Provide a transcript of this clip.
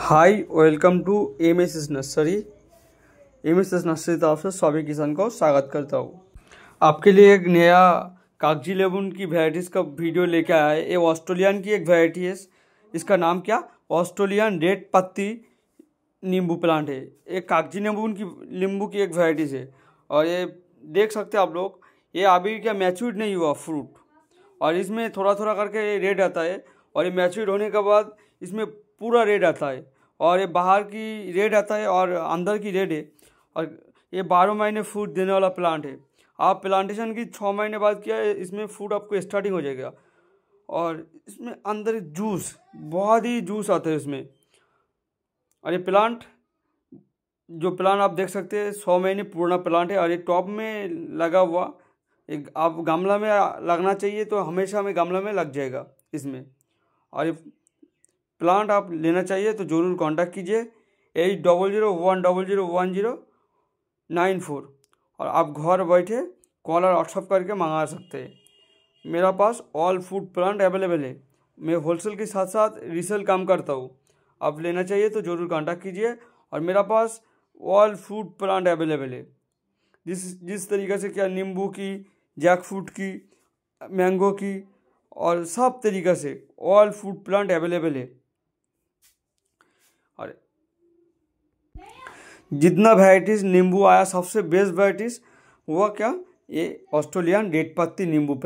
hi welcome to M S S nursery M S S nursery तरफ से सभी किसान को स्वागत करता हूँ आपके लिए एक नया कागजी लेबुन की वेराइटीज़ का वीडियो लेके आया है ये ऑस्ट्रेलियन की एक वेराइटी है इसका नाम क्या ऑस्ट्रेलियन रेड पत्ती नींबू प्लांट है ये कागजी नींबू की नींबू की एक वेराइटीज़ है और ये देख सकते हैं आप लोग ये अभी क्या मैच्योर नहीं हुआ फ्रूट और इसमें थोड़ा थोड़ा करके रेड आता है और ये मैच्योर होने के बाद इसमें पूरा रेड आता है और ये बाहर की रेड आता है और अंदर की रेड है और ये बारह महीने फूड देने वाला प्लांट है आप प्लांटेशन की छः महीने बाद किया इसमें फूड आपको स्टार्टिंग हो जाएगा और इसमें अंदर जूस बहुत ही जूस आता है इसमें और ये प्लांट जो प्लांट आप देख सकते हैं सौ महीने पुराना प्लांट है और ये टॉप में लगा हुआ एक आप गमला में लगना चाहिए तो हमेशा हमें गमला में लग जाएगा इसमें और ये प्लांट आप लेना चाहिए तो ज़रूर कांटेक्ट कीजिए at double zero one double zero one zero nine four और आप घर बैठे कॉल और व्हाट्सअप करके मंगा सकते हैं मेरा पास ऑल फूड प्लांट अवेलेबल है मैं होलसेल के साथ साथ रीसेल काम करता हूँ आप लेना चाहिए तो ज़रूर कांटेक्ट कीजिए और मेरा पास ऑल फूड प्लांट अवेलेबल है जिस जिस तरीके से क्या नींबू की जैक फ्रूट की मैंगो की और सब तरीक़ा से ऑल फूड प्लांट अवेलेबल है और जितना वेराइटीज नींबू आया सबसे बेस्ट वेराइटीज हुआ क्या ये ऑस्ट्रेलियन डेट पत्ती नींबू